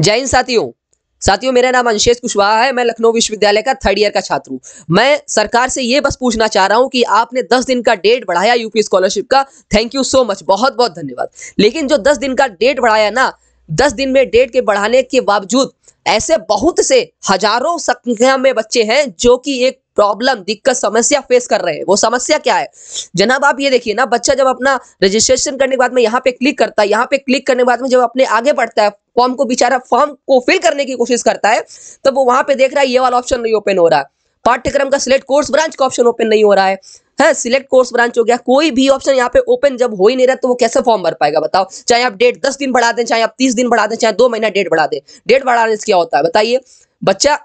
जय हिंद साथियों साथियों मेरा नाम अंशेश कुशवाहा है मैं लखनऊ विश्वविद्यालय का थर्ड ईयर का छात्र हूं मैं सरकार से ये बस पूछना चाह रहा हूँ कि आपने 10 दिन का डेट बढ़ाया यूपी स्कॉलरशिप का थैंक यू सो मच बहुत बहुत धन्यवाद लेकिन जो 10 दिन का डेट बढ़ाया ना 10 दिन में डेट के बढ़ाने के बावजूद ऐसे बहुत से हजारों संख्या में बच्चे हैं जो कि एक प्रॉब्लम दिक्कत समस्या फेस कर रहे हैं वो समस्या क्या है जनाब आप ये देखिए ना बच्चा जब अपना रजिस्ट्रेशन करने के बाद में यहाँ पे क्लिक करता है यहाँ पे क्लिक करने के बाद में जब अपने आगे बढ़ता है फॉर्म को बेचारा फॉर्म को फिल करने की कोशिश करता है तब वो वहां पर देख रहा है ये वाला ऑप्शन नहीं ओपन हो रहा है पाठ्यक्रम का सिलेक्ट कोर्स ब्रांच का ऑप्शन ओपन नहीं हो रहा है है सिलेक्ट कोर्स ब्रांच हो गया कोई भी ऑप्शन यहाँ पे ओपन जब हो ही नहीं रहा तो वो कैसे फॉर्म भर पाएगा बताओ चाहे आप डेट दस दिन बढ़ा दें चाहे आप तीस दिन बढ़ा दें चाहे दो महीना डेट बढ़ा दें डेट बढ़ाने से क्या होता है बताइए बच्चा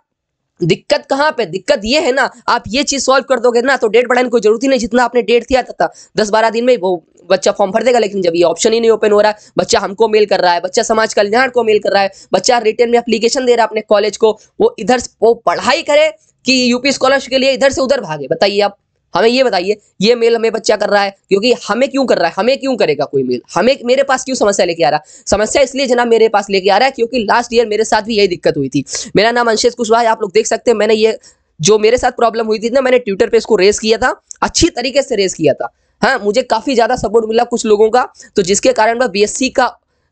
दिक्कत कहाँ पे दिक्कत ये है ना आप ये चीज़ सॉल्व कर दोगे ना तो डेट बढ़ाने की कोई जरूरत ही नहीं जितना आपने डेट दिया था, था दस बारह दिन में वो बच्चा फॉर्म भर देगा लेकिन जब ये ऑप्शन ही नहीं ओपन हो रहा है बच्चा हमको मेल कर रहा है बच्चा समाज कल्याण को मेल कर रहा है बच्चा रिटर्न में अप्लीकेशन दे रहा है अपने कॉलेज को वो इधर वो पढ़ाई करे कि यूपी स्कॉलरशिप के लिए इधर से उधर भागे बताइए आप हमें ये बताइए ये मेल हमें बच्चा कर रहा है क्योंकि हमें क्यों कर रहा है हमें क्यों करेगा कोई मेल हमें मेरे पास क्यों समस्या लेके आ रहा है समस्या इसलिए जना मेरे पास लेके आ रहा है क्योंकि लास्ट ईयर मेरे साथ भी यही दिक्कत हुई थी मेरा नाम अंशेष कुशवाहा है आप लोग देख सकते हैं मैंने ये जो मेरे साथ प्रॉब्लम हुई थी ना मैंने ट्विटर पर इसको रेस किया था अच्छी तरीके से रेस किया था हाँ मुझे काफ़ी ज़्यादा सपोर्ट मिला कुछ लोगों का तो जिसके कारण वह बीएससी का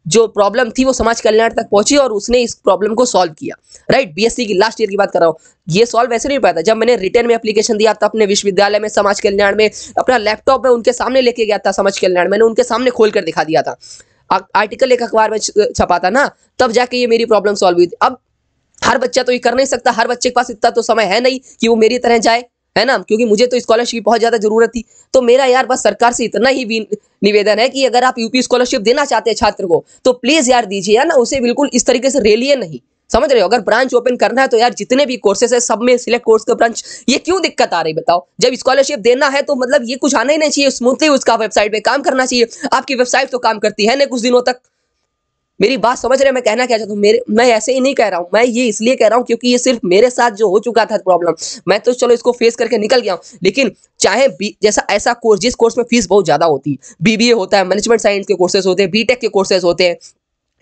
जो प्रॉब्लम थी वो समाज कल्याण तक पहुंची और उसने इस प्रॉब्लम को सॉल्व किया राइट बीएससी की लास्ट ईयर की बात कर रहा हूँ ये सॉल्व वैसे नहीं पाया था जब मैंने रिटर्न में एप्लीकेशन दिया था अपने विश्वविद्यालय में समाज कल्याण में अपना लैपटॉप में उनके सामने लेके गया था समाज कल्याण मैंने उनके सामने खोल कर दिखा दिया था आर्टिकल एक अखबार में छपा था ना तब जाके ये मेरी प्रॉब्लम सॉल्व हुई थी अब हर बच्चा तो ये कर नहीं सकता हर बच्चे के पास इतना तो समय है नहीं कि वो मेरी तरह जाए है ना क्योंकि मुझे तो स्कॉलरशिप की बहुत ज़्यादा ज़रूरत थी तो मेरा यार बस सरकार से इतना ही निवेदन है कि अगर आप यूपी स्कॉलरशिप देना चाहते हैं छात्र को तो प्लीज़ यार दीजिए यार ना उसे बिल्कुल इस तरीके से रेलिए नहीं समझ रहे हो अगर ब्रांच ओपन करना है तो यार जितने भी कोर्सेस है सब में सिलेक्ट कोर्स का ब्रांच ये क्यों दिक्कत आ रही बताओ जब स्कॉलरशिप देना है तो मतलब ये कुछ आना ही नहीं चाहिए स्मूथली उसका वेबसाइट पे काम करना चाहिए आपकी वेबसाइट तो काम करती है ना कुछ दिनों तक मेरी बात समझ रहे मैं कहना क्या चाहता हूँ मैं ऐसे ही नहीं कह रहा हूँ मैं ये इसलिए कह रहा हूँ क्योंकि ये सिर्फ मेरे साथ जो हो चुका था प्रॉब्लम मैं तो चलो इसको फेस करके निकल गया हूँ लेकिन चाहे जैसा ऐसा कोर्स जिस कोर्स में फीस बहुत ज़्यादा होती है बीबीए होता है मैनेजमेंट साइंस के कोर्सेज होते हैं बीटेक के कोर्सेज होते हैं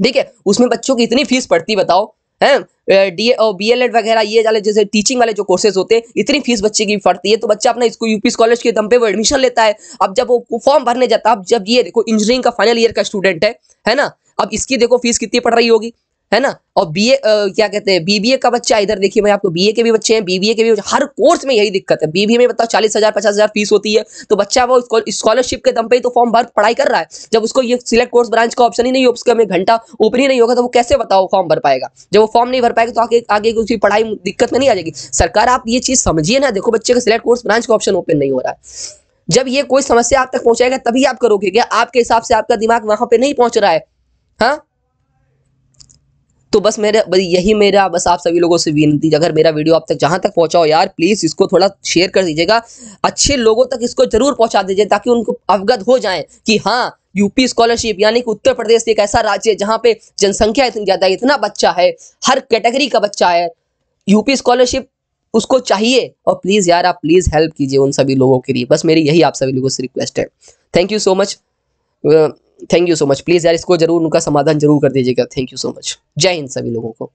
ठीक है उसमें बच्चों की इतनी फीस पड़ती बताओ है डी बी एल एड वगैरह ये वाले जैसे टीचिंग वाले जो कोर्सेज होते हैं इतनी फीस बच्चे की पड़ती है तो बच्चा अपना इसको यूपी कॉलेज के दम पे वो एडमिशन लेता है अब जब वो फॉर्म भरने जाता है अब जब ये देखो इंजीनियरिंग का फाइनल ईयर का स्टूडेंट है है ना अब इसकी देखो फीस कितनी पड़ रही होगी है ना और बीए क्या कहते हैं बीबीए का बच्चा इधर देखिए भाई आपको बीए के भी बच्चे हैं बीबीए के भी हर कोर्स में यही दिक्कत है बीबीए में बताओ चालीस हजार पचास हजार फीस होती है तो बच्चा वो स्कॉलरशिप के दम पे ही तो फॉर्म भर पढ़ाई कर रहा है जब उसको ये सिलेक्ट कोर्स ब्रांच का ऑप्शन ही नहीं हो उसके में घंटा ओपन ही नहीं होगा तो वो कैसे बताओ फॉर्म भर पाएगा जब वो फॉर्म नहीं भर पाएगा तो आगे आगे उसकी पढ़ाई दिक्कत में नहीं आ जाएगी सरकार आप ये चीज समझिए ना देखो बच्चे का सिलेक्ट कोर्स ब्रांच का ऑप्शन ओपन नहीं हो रहा है जब ये कोई समस्या आप तक पहुंचाएगा तभी आप करोगे क्या आपके हिसाब से आपका दिमाग वहां पर नहीं पहुंच रहा है हाँ तो बस मेरे यही मेरा बस आप सभी लोगों से विनती अगर मेरा वीडियो आप तक जहाँ तक पहुँचाओ यार प्लीज़ इसको थोड़ा शेयर कर दीजिएगा अच्छे लोगों तक इसको ज़रूर पहुँचा दीजिए ताकि उनको अवगत हो जाए कि हाँ यूपी स्कॉलरशिप यानी कि उत्तर प्रदेश एक ऐसा राज्य है जहाँ पे जनसंख्या इतनी ज़्यादा इतना बच्चा है हर कैटेगरी का बच्चा है यूपी स्कॉलरशिप उसको चाहिए और प्लीज़ यार आप प्लीज़ हेल्प कीजिए उन सभी लोगों के लिए बस मेरी यही आप सभी लोगों से रिक्वेस्ट है thank you so much thank you so much please यार इसको जरूर उनका समाधान जरूर कर दीजिएगा थैंक यू सो मच जय हिंद सभी लोगों को